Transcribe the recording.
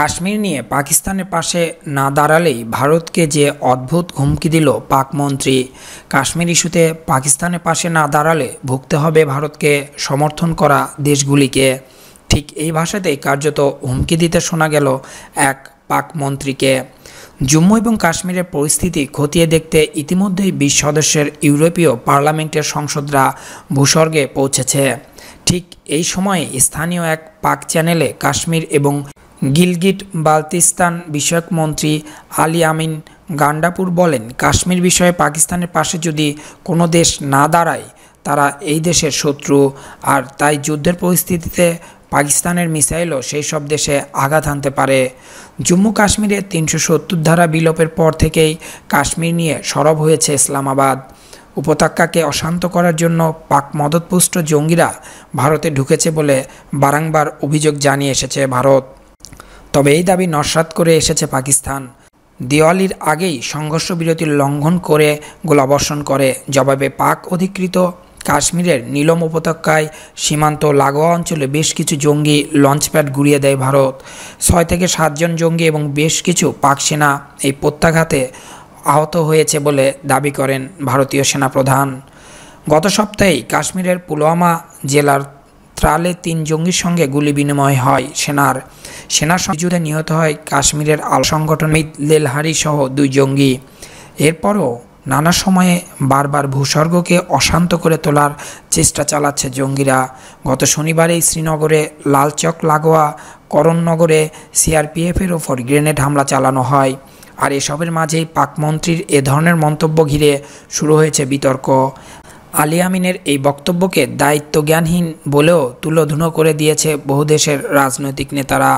কাশ্মীর নিয়ে পাকিস্তানের পাশে না দাঁড়ালেই ভারতকে যে অদ্ভুত হুমকি দিল পাক মন্ত্রী কাশ্মীর ইস্যুতে পাকিস্তানের পাশে না দাঁড়ালে ভুগতে হবে ভারতকে সমর্থন করা দেশগুলিকে ঠিক এই ভাষাতেই কার্যত হুমকি দিতে শোনা গেল এক পাক মন্ত্রীকে জম্মু এবং কাশ্মীরের পরিস্থিতি খতিয়ে দেখতে ইতিমধ্যেই বিশ সদস্যের ইউরোপীয় পার্লামেন্টের সংসদরা ভূস্বর্গে পৌঁছেছে ঠিক এই সময়ে স্থানীয় এক পাক চ্যানেলে কাশ্মীর এবং গিলগিট বালতিস্তান বিষয়ক মন্ত্রী আলী আমিন গান্ডাপুর বলেন কাশ্মীর বিষয়ে পাকিস্তানের পাশে যদি কোনো দেশ না দাঁড়ায় তারা এই দেশের শত্রু আর তাই যুদ্ধের পরিস্থিতিতে পাকিস্তানের মিসাইলও সেই সব দেশে আঘাত হানতে পারে জম্মু কাশ্মীরে তিনশো সত্তর ধারা বিলোপের পর থেকেই কাশ্মীর নিয়ে সরব হয়েছে ইসলামাবাদ উপত্যকাকে অশান্ত করার জন্য পাক মদতপুষ্ট জঙ্গিরা ভারতে ঢুকেছে বলে বারংবার অভিযোগ জানিয়ে এসেছে ভারত তবে এই দাবি নস্বাত করে এসেছে পাকিস্তান দেওয়ালির আগেই সংঘর্ষ বিরতি লঙ্ঘন করে গোলাবর্ষণ করে জবাবে পাক অধিকৃত কাশ্মীরের নীলম উপত্যকায় সীমান্ত লাগোয়া অঞ্চলে বেশ কিছু জঙ্গি লঞ্চপ্যাড গুড়িয়ে দেয় ভারত ছয় থেকে সাতজন জঙ্গি এবং বেশ কিছু পাক সেনা এই প্রত্যাঘাতে আহত হয়েছে বলে দাবি করেন ভারতীয় সেনা প্রধান গত সপ্তাহেই কাশ্মীরের পুলওয়ামা জেলার ত্রালে তিন জঙ্গির সঙ্গে গুলি বিনিময় হয় সেনার সেনা যুদ্ধে নিহত হয় কাশ্মীরের আল সংগঠন লেলহারি সহ দুই জঙ্গি এরপরও নানা সময়ে বারবার ভূস্বর্গকে অশান্ত করে তোলার চেষ্টা চালাচ্ছে জঙ্গিরা গত শনিবারেই শ্রীনগরে লালচক লাগোয়া করণনগরে সিআরপিএফের ওপর গ্রেনেড হামলা চালানো হয় আর এসবের মাঝেই পাকমন্ত্রীর এ ধরনের মন্তব্য ঘিরে শুরু হয়েছে বিতর্ক আলী আমিনের এই বক্তব্যকে দায়িত্বজ্ঞানহীন বলেও তুলোধুনো করে দিয়েছে বহু দেশের রাজনৈতিক নেতারা